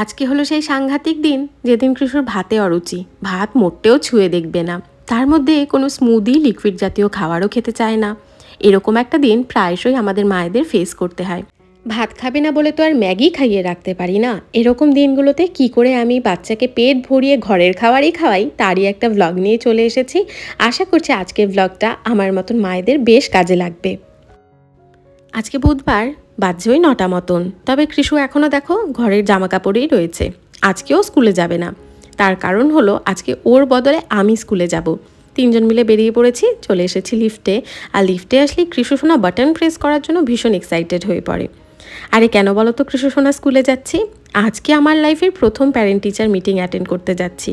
আজকে হলো সেই সাংঘাতিক দিন যেদিন কৃষুর ভাতে অরুচি ভাত মোটেও ছুঁয়ে দেখবে না তার মধ্যে কোনো স্মুদি লিকুইড জাতীয় খাবারও খেতে চায় না এরকম একটা দিন প্রায়শই আমাদের মায়েদের ফেস করতে হয় ভাত খাবে না বলে তো আর ম্যাগি খাইয়ে রাখতে পারি না এরকম দিনগুলোতে কি করে আমি বাচ্চাকে পেট ভরিয়ে ঘরের খাবারই খাওয়াই তারই একটা ভ্লগ নিয়ে চলে এসেছি আশা করছি আজকের ভ্লগটা আমার মতন মায়েদের বেশ কাজে লাগবে আজকে বুধবার বাজছে ওই নটা মতন তবে কৃষু এখনও দেখো ঘরের জামা কাপড়েই রয়েছে আজকেও স্কুলে যাবে না তার কারণ হলো আজকে ওর বদলে আমি স্কুলে যাব তিনজন মিলে বেরিয়ে পড়েছি চলে এসেছি লিফটে আর লিফটে আসলে কৃষু সোনা বাটন প্রেস করার জন্য ভীষণ এক্সাইটেড হয়ে পড়ে আরে কেন বলো তো কৃষু সোনা স্কুলে যাচ্ছি আজকে আমার লাইফের প্রথম প্যারেন্ট টিচার মিটিং অ্যাটেন্ড করতে যাচ্ছি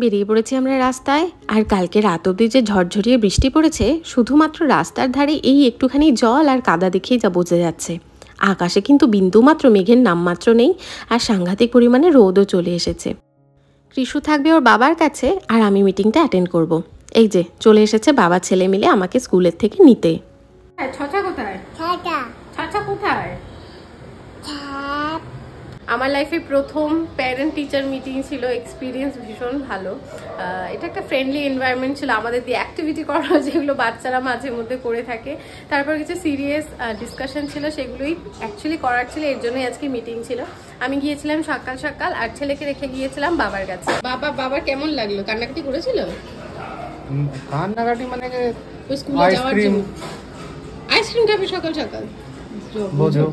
বেরিয়ে পড়েছি আমরা রাস্তায় আর কালকে রাত অব্দি যে ঝরঝরিয়ে বৃষ্টি পড়েছে শুধুমাত্র রাস্তার ধারে এই একটুখানি জল আর কাদা দেখেই যা বোঝা যাচ্ছে আকাশে কিন্তু বিন্দুমাত্র মেঘের নামমাত্র নেই আর সাংঘাতিক পরিমাণে রোদও চলে এসেছে কৃষু থাকবে ওর বাবার কাছে আর আমি মিটিংটা অ্যাটেন্ড করব। এই যে চলে এসেছে বাবা ছেলে মিলে আমাকে স্কুলের থেকে নিতে কোথায় কোথায় আমার লাইফে প্রথম প্যারেন্ট টিচার মিটিং ছিল এক্সপিরিয়েন্স ভীষণ ভালো এটা একটা ফ্রেন্ডলি এনভায়রনমেন্ট ছিল আমাদের দিয়ে অ্যাক্টিভিটি করা যেগুলো বাচ্চারা মাঝে মধ্যে করে থাকে তারপর কিছু সিরিয়াস ডিসকাশন ছিল সেগুলোই অ্যাকচুয়ালি করার ছিল এর জন্যই আজকে মিটিং ছিল আমি গিয়েছিলাম সকাল সকাল আর ছেলেকে রেখে গিয়েছিলাম বাবার কাছে বাবা বাবার কেমন লাগলো কান্নাকাটি করেছিল কান্নাকাটি মানে স্কুলে যাওয়ার জন্য আইসক্রিম খাবে সকাল সকাল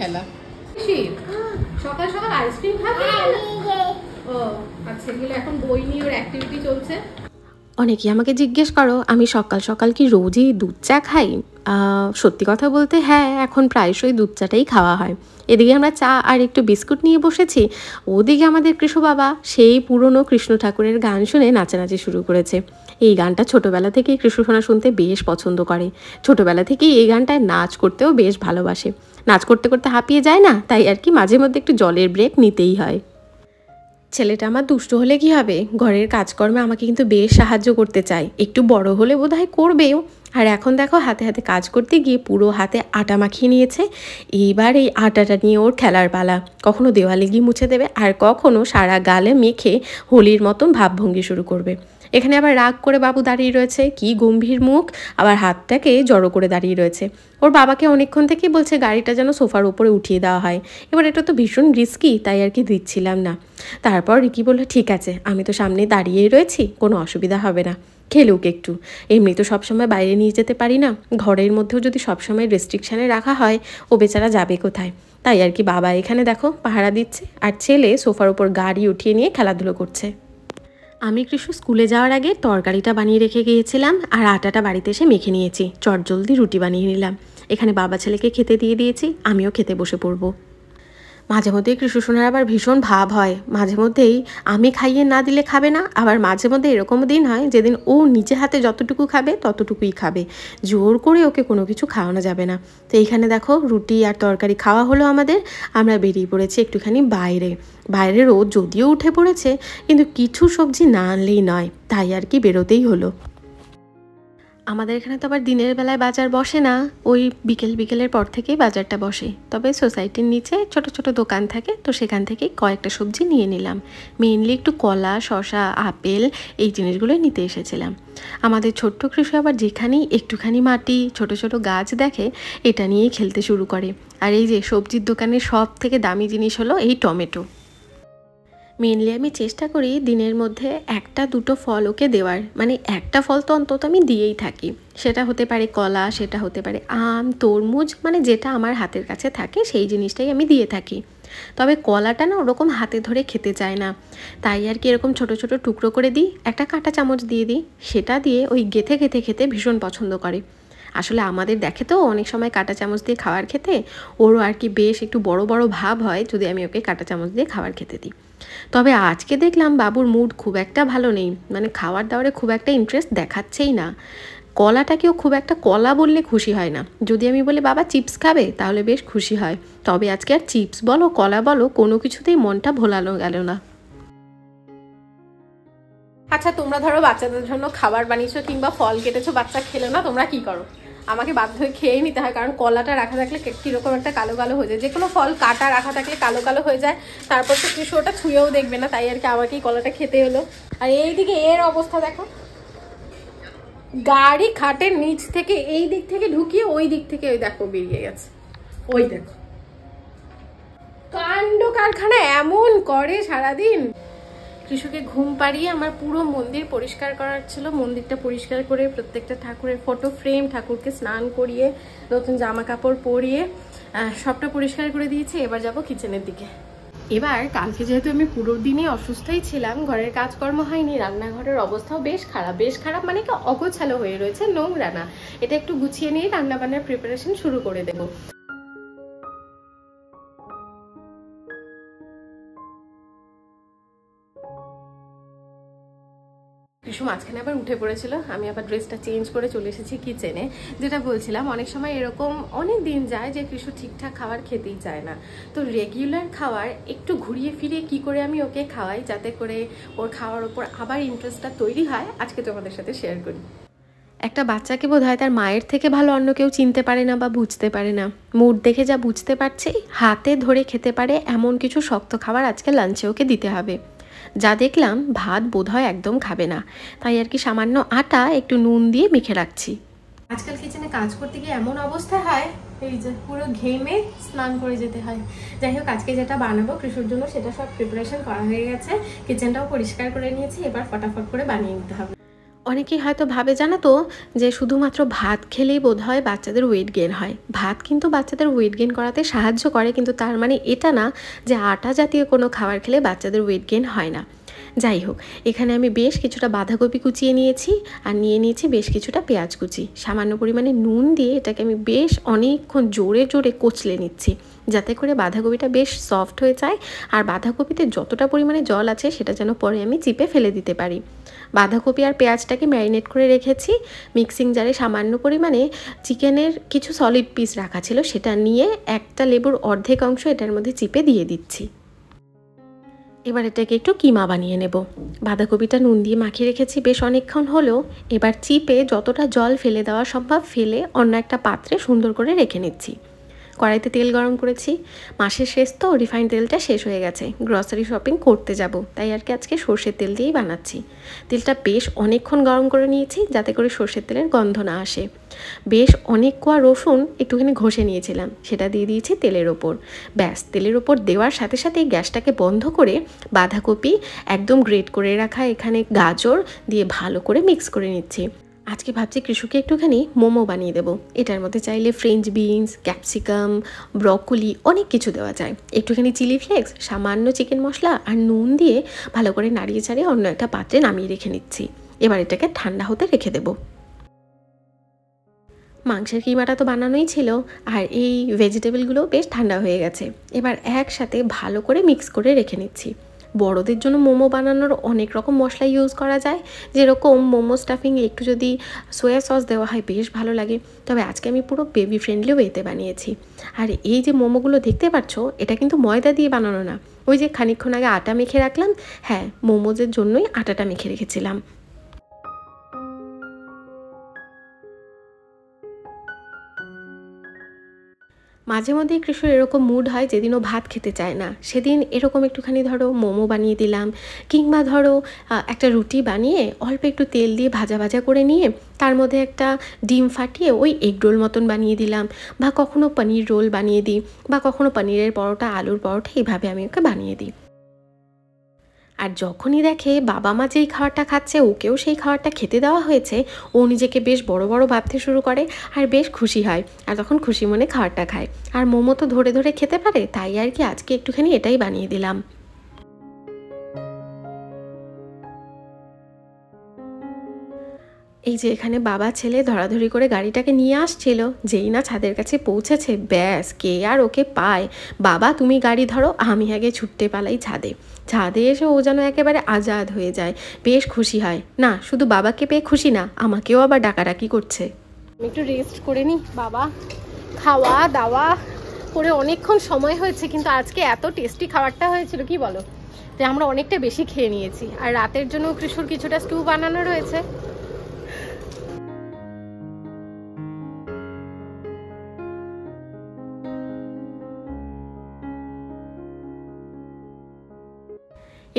খেলা সকাল সকাল আইসক্রিম খাবে হ্যাঁ, ও আচ্ছা এগুলো এখন বই নিয়ে ওর অ্যাক্টিভিটি চলছে অনেকেই আমাকে জিজ্ঞেস করো আমি সকাল সকাল কি রোজই দুধ চা খাই সত্যি কথা বলতে হ্যাঁ এখন প্রায়শই দুধ চাটাই খাওয়া হয় এদিকে আমরা চা আর একটু বিস্কুট নিয়ে বসেছি ওদিকে আমাদের কৃষ্ণ বাবা সেই পুরনো কৃষ্ণ ঠাকুরের গান শুনে নাচানাচি শুরু করেছে এই গানটা ছোটোবেলা থেকেই কৃষ্ণসোনা শুনতে বেশ পছন্দ করে ছোটোবেলা থেকেই এই গানটায় নাচ করতেও বেশ ভালোবাসে নাচ করতে করতে হাঁপিয়ে যায় না তাই আর কি মাঝে মধ্যে একটু জলের ব্রেক নিতেই হয় ছেলেটা আমার দুষ্ট হলে কি হবে ঘরের কাজকর্মে আমাকে কিন্তু বেশ সাহায্য করতে চায় একটু বড় হলে বোধ হয় করবেও আর এখন দেখো হাতে হাতে কাজ করতে গিয়ে পুরো হাতে আটা মাখিয়ে নিয়েছে এইবার এই আটাটা নিয়ে ওর খেলার পালা কখনো দেওয়ালে গিয়ে মুছে দেবে আর কখনো সারা গালে মেখে হোলির মতন ভাবভঙ্গি শুরু করবে এখানে আবার রাগ করে বাবু দাঁড়িয়ে রয়েছে কি গম্ভীর মুখ আবার হাতটাকে জড়ো করে দাঁড়িয়ে রয়েছে ওর বাবাকে অনেকক্ষণ থেকেই বলছে গাড়িটা যেন সোফার উপরে উঠিয়ে দেওয়া হয় এবার এটা তো ভীষণ রিস্কি তাই আর কি দিচ্ছিলাম না তারপর রিকি বললো ঠিক আছে আমি তো সামনে দাঁড়িয়েই রয়েছি কোনো অসুবিধা হবে না খেলুক একটু এমনি তো সবসময় বাইরে নিয়ে যেতে পারি না ঘরের মধ্যেও যদি সবসময় রেস্ট্রিকশানে রাখা হয় ও বেচারা যাবে কোথায় তাই আর কি বাবা এখানে দেখো পাহারা দিচ্ছে আর ছেলে সোফার উপর গাড়ি উঠিয়ে নিয়ে খেলাধুলো করছে আমি কৃষ্ণ স্কুলে যাওয়ার আগে তরকারিটা বানিয়ে রেখে গিয়েছিলাম আর আটাটা বাড়িতে এসে মেখে নিয়েছি চটজলদি রুটি বানিয়ে নিলাম এখানে বাবা ছেলেকে খেতে দিয়ে দিয়েছি আমিও খেতে বসে পড়বো মাঝে মধ্যেই কৃষ্ণসোনার আবার ভীষণ ভাব হয় মাঝে মধ্যেই আমি খাইয়ে না দিলে খাবে না আবার মাঝে মধ্যে এরকম দিন হয় যেদিন ও নিজে হাতে যতটুকু খাবে ততটুকুই খাবে জোর করে ওকে কোনো কিছু খাওয়ানো যাবে না তো এইখানে দেখো রুটি আর তরকারি খাওয়া হলো আমাদের আমরা বেরিয়ে পড়েছি একটুখানি বাইরে বাইরে রোদ যদিও উঠে পড়েছে কিন্তু কিছু সবজি না আনলেই নয় তাই আর কি বেরোতেই হলো আমাদের এখানে তো আবার দিনের বেলায় বাজার বসে না ওই বিকেল বিকেলের পর থেকেই বাজারটা বসে তবে সোসাইটির নিচে ছোট ছোট দোকান থাকে তো সেখান থেকেই কয়েকটা সবজি নিয়ে নিলাম মেইনলি একটু কলা শশা আপেল এই জিনিসগুলোই নিতে এসেছিলাম আমাদের ছোট্ট কৃষি আবার যেখানেই একটুখানি মাটি ছোট ছোট গাছ দেখে এটা নিয়েই খেলতে শুরু করে আর এই যে সবজির দোকানে সব থেকে দামি জিনিস হলো এই টমেটো মেনলি আমি চেষ্টা করি দিনের মধ্যে একটা দুটো ফল ওকে দেওয়ার মানে একটা ফল তো অন্তত আমি দিয়েই থাকি সেটা হতে পারে কলা সেটা হতে পারে আম তরমুজ মানে যেটা আমার হাতের কাছে থাকে সেই জিনিসটাই আমি দিয়ে থাকি তবে কলাটা না ওরকম হাতে ধরে খেতে চায় না তাই আর কি এরকম ছোট ছোট টুকরো করে দিই একটা কাঁটা চামচ দিয়ে দিই সেটা দিয়ে ওই গেথে গেথে খেতে ভীষণ পছন্দ করে আসলে আমাদের দেখে তো অনেক সময় কাঁটা চামচ দিয়ে খাওয়ার খেতে ওরও আর কি বেশ একটু বড় বড় ভাব হয় যদি আমি ওকে কাঁটা চামচ দিয়ে খাবার খেতে দিই তবে আজকে দেখলাম বাবুর মুড খুব একটা ভালো নেই মানে খাওয়ার দাওয়ারে খুব একটা ইন্টারেস্ট দেখাচ্ছেই না কলাটাকেও খুব একটা কলা বললে খুশি হয় না যদি আমি বলি বাবা চিপস খাবে তাহলে বেশ খুশি হয় তবে আজকে আর চিপস বলো কলা বলো কোনো কিছুতেই মনটা ভোলানো গেল না আচ্ছা তোমরা ধরো বাচ্চাদের জন্য খাবার বানিয়েছো কিংবা ফল কেটেছো বাচ্চা খেলে না তোমরা কি করো আমাকে বাধ্য হয়ে খেয়ে নিতে হয় কারণ কলাটা রাখা থাকলে কীরকম একটা কালো কালো হয়ে যায় যে কোনো ফল কাটা রাখা থাকলে কালো কালো হয়ে যায় তারপর তো কৃষকটা ওটা ছুঁয়েও দেখবে না তাই আর কি আমাকেই কলাটা খেতে হলো আর এই দিকে এর অবস্থা দেখো গাড়ি খাটের নিচ থেকে এই দিক থেকে ঢুকিয়ে ওই দিক থেকে ওই দেখো বেরিয়ে গেছে ওই দেখো কাণ্ড কারখানা এমন করে সারাদিন কৃষকে ঘুম পাড়িয়ে আমার পুরো মন্দির পরিষ্কার করার ছিল মন্দিরটা পরিষ্কার করে প্রত্যেকটা ঠাকুরের ফটো ফ্রেম ঠাকুরকে স্নান করিয়ে নতুন জামা কাপড় পরিয়ে সবটা পরিষ্কার করে দিয়েছি এবার যাব কিচেনের দিকে এবার কালকে যেহেতু আমি পুরো দিনই অসুস্থই ছিলাম ঘরের কাজকর্ম হয়নি রান্নাঘরের অবস্থাও বেশ খারাপ বেশ খারাপ মানে কি অগোছালো হয়ে রয়েছে নোংরা না এটা একটু গুছিয়ে নিয়ে রান্নাবান্নার প্রিপারেশন শুরু করে দেবো বিশু মাঝখানে আবার উঠে পড়েছিল আমি আবার ড্রেসটা চেঞ্জ করে চলে এসেছি কিচেনে যেটা বলছিলাম অনেক সময় এরকম অনেক দিন যায় যে কিছু ঠিকঠাক খাবার খেতেই চায় না তো রেগুলার খাওয়ার একটু ঘুরিয়ে ফিরিয়ে কি করে আমি ওকে খাওয়াই যাতে করে ওর খাওয়ার ওপর আবার ইন্টারেস্টটা তৈরি হয় আজকে তোমাদের সাথে শেয়ার করি একটা বাচ্চাকে বোধ তার মায়ের থেকে ভালো অন্য কেউ চিনতে পারে না বা বুঝতে পারে না মুড দেখে যা বুঝতে পারছে হাতে ধরে খেতে পারে এমন কিছু শক্ত খাবার আজকে লাঞ্চে ওকে দিতে হবে যা দেখলাম ভাত বোধহয় একদম খাবে না তাই আর কি সামান্য আটা একটু নুন দিয়ে মেখে রাখছি আজকাল কিচেনে কাজ করতে গিয়ে এমন অবস্থা হয় এই যে পুরো ঘেমে স্নান করে যেতে হয় যাই হোক আজকে যেটা বানাবো কৃষির জন্য সেটা সব প্রিপারেশন করা হয়ে গেছে কিচেনটাও পরিষ্কার করে নিয়েছি এবার ফটাফট করে বানিয়ে নিতে হবে অনেকেই হয়তো ভাবে জানো তো যে শুধুমাত্র ভাত খেলেই বোধ হয় বাচ্চাদের ওয়েট গেন হয় ভাত কিন্তু বাচ্চাদের ওয়েট গেন করাতে সাহায্য করে কিন্তু তার মানে এটা না যে আটা জাতীয় কোনো খাবার খেলে বাচ্চাদের ওয়েট গেন হয় না যাই হোক এখানে আমি বেশ কিছুটা বাঁধাকপি কুচিয়ে নিয়েছি আর নিয়ে নিয়েছি বেশ কিছুটা পেঁয়াজ কুচি সামান্য পরিমাণে নুন দিয়ে এটাকে আমি বেশ অনেকক্ষণ জোরে জোরে কচলে নিচ্ছি যাতে করে বাঁধাকপিটা বেশ সফট হয়ে যায় আর বাঁধাকপিতে যতটা পরিমাণে জল আছে সেটা যেন পরে আমি চিপে ফেলে দিতে পারি বাঁধাকপি আর পেঁয়াজটাকে ম্যারিনেট করে রেখেছি মিক্সিং জারে সামান্য পরিমাণে চিকেনের কিছু সলিড পিস রাখা ছিল সেটা নিয়ে একটা লেবুর অর্ধেক অংশ এটার মধ্যে চিপে দিয়ে দিচ্ছি এবার এটাকে একটু কিমা বানিয়ে নেব বাঁধাকপিটা নুন দিয়ে মাখিয়ে রেখেছি বেশ অনেকক্ষণ হলেও এবার চিপে যতটা জল ফেলে দেওয়া সম্ভব ফেলে অন্য একটা পাত্রে সুন্দর করে রেখে নিচ্ছি কড়াইতে তেল গরম করেছি মাসের শেষ তো রিফাইন তেলটা শেষ হয়ে গেছে গ্রসারি শপিং করতে যাব তাই আর কি আজকে সর্ষের তেল দিয়েই বানাচ্ছি তেলটা বেশ অনেকক্ষণ গরম করে নিয়েছি যাতে করে সর্ষের তেলের গন্ধ না আসে বেশ অনেক কোয়া রসুন একটুখানি ঘষে নিয়েছিলাম সেটা দিয়ে দিয়েছি তেলের ওপর ব্যাস তেলের ওপর দেওয়ার সাথে সাথে গ্যাসটাকে বন্ধ করে বাঁধাকপি একদম গ্রেট করে রাখা এখানে গাজর দিয়ে ভালো করে মিক্স করে নিচ্ছি আজকে ভাবছি কৃষককে একটুখানি মোমো বানিয়ে দেবো এটার মধ্যে চাইলে ফ্রেঞ্চ বিনস ক্যাপসিকাম ব্রকলি অনেক কিছু দেওয়া যায় একটুখানি চিলি ফ্লেক্স সামান্য চিকেন মশলা আর নুন দিয়ে ভালো করে নাড়িয়ে চাড়িয়ে অন্য একটা পাত্রে নামিয়ে রেখে নিচ্ছি এবার এটাকে ঠান্ডা হতে রেখে দেবো মাংসের কিমাটা তো বানানোই ছিল আর এই ভেজিটেবলগুলো বেশ ঠান্ডা হয়ে গেছে এবার একসাথে ভালো করে মিক্স করে রেখে নিচ্ছি বড়দের জন্য মোমো বানানোর অনেক রকম মশলা ইউজ করা যায় যেরকম মোমো স্টাফিংয়ে একটু যদি সোয়া সস দেওয়া হয় বেশ ভালো লাগে তবে আজকে আমি পুরো বেবি ফ্রেন্ডলি ওয়েতে বানিয়েছি আর এই যে মোমোগুলো দেখতে পাচ্ছ এটা কিন্তু ময়দা দিয়ে বানানো না ওই যে খানিক্ষণ আগে আটা মেখে রাখলাম হ্যাঁ মোমোজের জন্যই আটাটা মেখে রেখেছিলাম মাঝে মধ্যেই কৃষ্ণ এরকম মুড হয় যেদিনও ভাত খেতে চায় না সেদিন এরকম একটুখানি ধরো মোমো বানিয়ে দিলাম কিংবা ধরো একটা রুটি বানিয়ে অল্প একটু তেল দিয়ে ভাজা ভাজা করে নিয়ে তার মধ্যে একটা ডিম ফাটিয়ে ওই এগ রোল মতন বানিয়ে দিলাম বা কখনো পনির রোল বানিয়ে দিই বা কখনো পনিরের পরোটা আলুর পরোটা এইভাবে আমি ওকে বানিয়ে দিই আর যখনই দেখে বাবা মা যেই খাবারটা খাচ্ছে ওকেও সেই খাবারটা খেতে দেওয়া হয়েছে ও নিজেকে বেশ বড় বড় ভাবতে শুরু করে আর বেশ খুশি হয় আর তখন খুশি মনে খাবারটা খায় আর মোমো তো ধরে ধরে খেতে পারে তাই আর কি আজকে একটুখানি এটাই বানিয়ে দিলাম এই যে এখানে বাবা ছেলে ধরাধরি করে গাড়িটাকে নিয়ে আসছিল যেই না ছাদের কাছে পৌঁছেছে ব্যাস কে আর ওকে পায় বাবা তুমি গাড়ি ধরো আমি আগে ছুটতে পালাই ছাদে ছাদে এসে ও যেন একেবারে আজাদ হয়ে যায় বেশ খুশি হয় না শুধু বাবাকে পেয়ে খুশি না আমাকেও আবার ডাকাডাকি করছে আমি একটু রেস্ট করে নি বাবা খাওয়া দাওয়া করে অনেকক্ষণ সময় হয়েছে কিন্তু আজকে এত টেস্টি খাবারটা হয়েছিল কি বলো যে আমরা অনেকটা বেশি খেয়ে নিয়েছি আর রাতের জন্য কৃষুর কিছুটা স্টু বানানো রয়েছে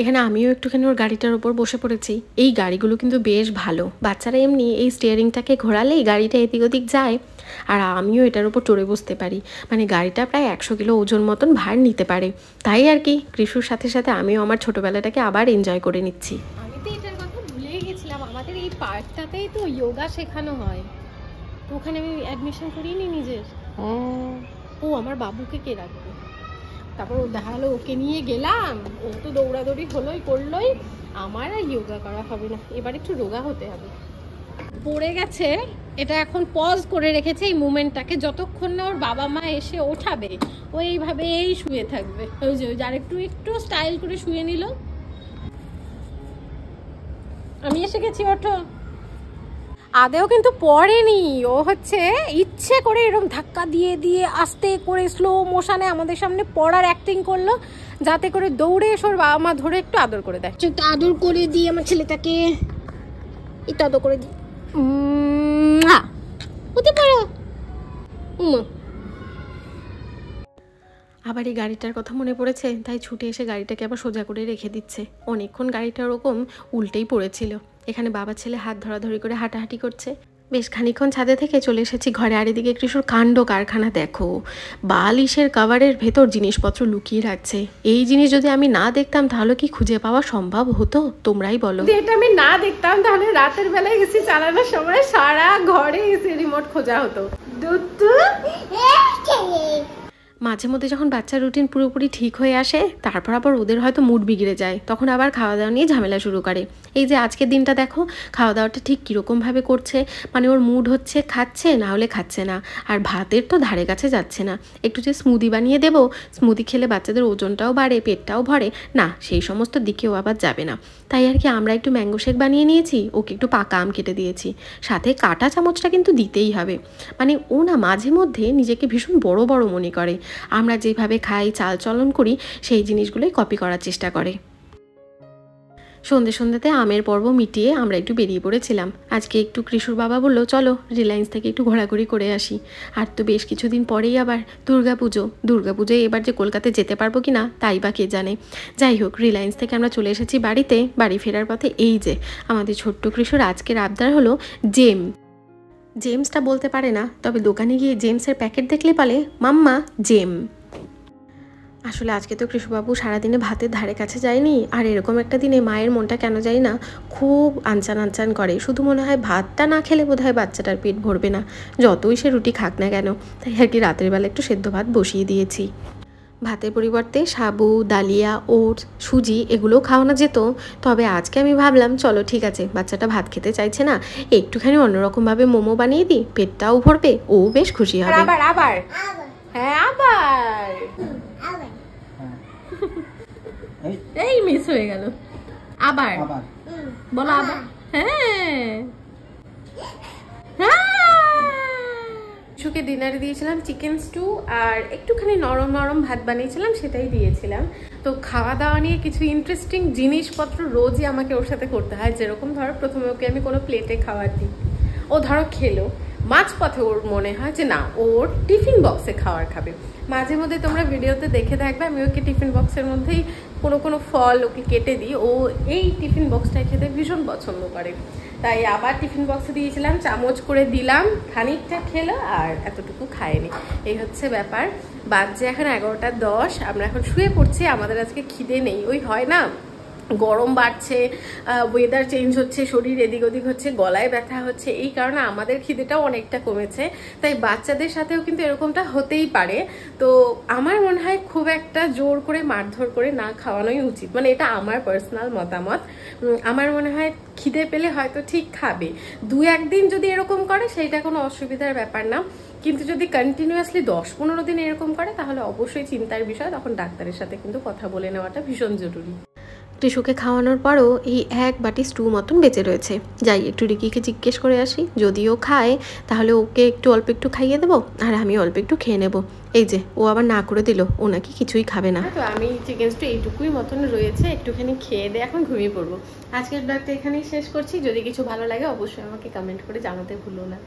এখানে আমিও একটুখানি ওর গাড়িটার ওপর বসে পড়েছি এই গাড়িগুলো কিন্তু বেশ ভালো বাচ্চারা এমনি এই স্টিয়ারিংটাকে ঘোরালেই গাড়িটা এদিক ওদিক যায় আর আমিও এটার ওপর চড়ে বসতে পারি মানে গাড়িটা প্রায় একশো কিলো ওজন মতন ভার নিতে পারে তাই আর কি কৃষুর সাথে সাথে আমিও আমার ছোটোবেলাটাকে আবার এনজয় করে নিচ্ছি আমি তো এটার ভুলেই গেছিলাম আমাদের এই পার্কটাতেই তো যোগা শেখানো হয় ওখানে আমি অ্যাডমিশন করিনি নিজের ও আমার বাবুকে কে রাখবে তারপর দেখা গেলো ওকে নিয়ে গেলাম ও তো দৌড়াদৌড়ি হলোই করলোই আমার আর ইয়োগা করা হবে না এবার একটু রোগা হতে হবে পড়ে গেছে এটা এখন পজ করে রেখেছে এই মুমেন্টটাকে যতক্ষণ না ওর বাবা মা এসে ওঠাবে ও এইভাবে এই শুয়ে থাকবে ওই যে যার একটু একটু স্টাইল করে শুয়ে নিল আমি এসে গেছি ওঠো আদেও কিন্তু পড়েনি ও হচ্ছে ইচ্ছে করে এরকম ধাক্কা দিয়ে দিয়ে আস্তে করে স্লো মোশনে আমাদের সামনে পড়ার অ্যাক্টিং করলো যাতে করে দৌড়ে এসে ওর বাবা মা ধরে একটু আদর করে দেয় একটু আদর করে দিয়ে আমার ছেলেটাকে একটু আদর করে দিই হতে পারো আবার এই গাড়িটার কথা মনে পড়েছে তাই ছুটে এসে গাড়িটাকে আবার সোজা করে রেখে দিচ্ছে অনেকক্ষণ গাড়িটা ওরকম উল্টেই পড়েছিল এখানে বাবা ছেলে হাত ধরাধরি করে হাঁটাহাঁটি করছে বেশ খানিক্ষণ ছাদে থেকে চলে এসেছি ঘরে আর এদিকে কৃষুর কাণ্ড কারখানা দেখো বালিশের কাভারের ভেতর জিনিসপত্র লুকিয়ে রাখছে এই জিনিস যদি আমি না দেখতাম তাহলে কি খুঁজে পাওয়া সম্ভব হতো তোমরাই বলো এটা আমি না দেখতাম তাহলে রাতের বেলায় এসি চালানোর সময় সারা ঘরে এসি রিমোট খোঁজা হতো দুধ মাঝে মধ্যে যখন বাচ্চার রুটিন পুরোপুরি ঠিক হয়ে আসে তারপর আবার ওদের হয়তো মুড বিগড়ে যায় তখন আবার খাওয়া দাওয়া নিয়ে ঝামেলা শুরু করে এই যে আজকের দিনটা দেখো খাওয়া দাওয়াটা ঠিক কীরকমভাবে করছে মানে ওর মুড হচ্ছে খাচ্ছে না হলে খাচ্ছে না আর ভাতের তো ধারে কাছে যাচ্ছে না একটু যে স্মুদি বানিয়ে দেবো স্মুদি খেলে বাচ্চাদের ওজনটাও বাড়ে পেটটাও ভরে না সেই সমস্ত দিকেও আবার যাবে না তাই আর কি আমরা একটু ম্যাঙ্গো শেক বানিয়ে নিয়েছি ওকে একটু পাকা আম কেটে দিয়েছি সাথে কাটা চামচটা কিন্তু দিতেই হবে মানে ও না মাঝে মধ্যে নিজেকে ভীষণ বড় বড় মনে করে আমরা যেভাবে খাই চালচলন করি সেই জিনিসগুলোই কপি করার চেষ্টা করে সন্ধে সন্ধ্যাতে আমের পর্ব মিটিয়ে আমরা একটু বেরিয়ে পড়েছিলাম আজকে একটু কৃষুর বাবা বললো চলো রিলায়েন্স থেকে একটু ঘোরাঘুরি করে আসি আর তো বেশ কিছুদিন পরেই আবার দুর্গাপুজো দুর্গাপুজোয় এবার যে কলকাতায় যেতে পারবো কি না তাই বা কে জানে যাই হোক রিলায়েন্স থেকে আমরা চলে এসেছি বাড়িতে বাড়ি ফেরার পথে এই যে আমাদের ছোট্ট কৃষুর আজকের আবদার হলো জেম জেমসটা বলতে পারে না তবে দোকানে গিয়ে জেমসের প্যাকেট দেখলে পালে মাম্মা জেম আসলে আজকে তো কৃষ্ণবাবু সারাদিনে ভাতের ধারে কাছে যায়নি আর এরকম একটা দিনে মায়ের মনটা কেন যায় না খুব আনচান আনচান করে শুধু মনে হয় ভাতটা না খেলে বোধ বাচ্চাটার পেট ভরবে না যতই সে রুটি খাক না কেন তাই আর কি রাতের বেলা একটু সেদ্ধ ভাত বসিয়ে দিয়েছি ভাতের পরিবর্তে সাবু ডালিয়া ওট সুজি এগুলো খাওয়ানো যেত তবে আজকে আমি ভাবলাম চলো ঠিক আছে বাচ্চাটা ভাত খেতে চাইছে না একটুখানি অন্যরকমভাবে মোমো বানিয়ে দিই পেটটাও ভরবে ও বেশ খুশি হবে আবার আবার হ্যাঁ আবার এই মিস হয়ে গেল আবার বলো আবার হ্যাঁ হ্যাঁ বিশুকে ডিনারে দিয়েছিলাম চিকেন স্টু আর একটুখানি নরম নরম ভাত বানিয়েছিলাম সেটাই দিয়েছিলাম তো খাওয়া দাওয়া নিয়ে কিছু ইন্টারেস্টিং জিনিসপত্র রোজই আমাকে ওর সাথে করতে হয় যেরকম ধরো প্রথমে ওকে আমি কোনো প্লেটে খাওয়ার দিই ও ধরো খেলো মাঝপথে ওর মনে হয় যে না ওর টিফিন বক্সে খাওয়ার খাবে মাঝে মধ্যে তোমরা ভিডিওতে দেখে থাকবে আমি ওকে টিফিন বক্সের মধ্যেই কোনো কোনো ফল ওকে কেটে দিই ও এই টিফিন বক্সটা খেতে ভীষণ পছন্দ করে তাই আবার টিফিন বক্সে দিয়েছিলাম চামচ করে দিলাম খানিকটা খেলো আর এতটুকু খায়নি এই হচ্ছে ব্যাপার বাজছে এখন এগারোটা দশ আমরা এখন শুয়ে পড়ছি আমাদের আজকে খিদে নেই ওই হয় না গরম বাড়ছে ওয়েদার চেঞ্জ হচ্ছে শরীর এদিক ওদিক হচ্ছে গলায় ব্যথা হচ্ছে এই কারণে আমাদের খিদেটাও অনেকটা কমেছে তাই বাচ্চাদের সাথেও কিন্তু এরকমটা হতেই পারে তো আমার মনে হয় খুব একটা জোর করে মারধর করে না খাওয়ানোই উচিত মানে এটা আমার পার্সোনাল মতামত আমার মনে হয় খিদে পেলে হয়তো ঠিক খাবে দু একদিন যদি এরকম করে সেইটা কোনো অসুবিধার ব্যাপার না কিন্তু যদি কন্টিনিউয়াসলি দশ পনেরো দিন এরকম করে তাহলে অবশ্যই চিন্তার বিষয় তখন ডাক্তারের সাথে কিন্তু কথা বলে নেওয়াটা ভীষণ জরুরি টিসুকে খাওয়ানোর পরও এই এক বাটি স্টু মতন বেঁচে রয়েছে যাই একটু রিকিকে জিজ্ঞেস করে আসি যদি ও খায় তাহলে ওকে একটু অল্প একটু খাইয়ে দেবো আর আমি অল্প একটু খেয়ে নেবো এই যে ও আবার না করে দিল ও নাকি কিছুই খাবে না হ্যাঁ, তো আমি চিকেন স্টু এইটুকুই মতন রয়েছে একটুখানি খেয়ে দিয়ে এখন ঘুমিয়ে পড়বো আজকের ব্লগটা এখানেই শেষ করছি যদি কিছু ভালো লাগে অবশ্যই আমাকে কমেন্ট করে জানাতে ভুলো না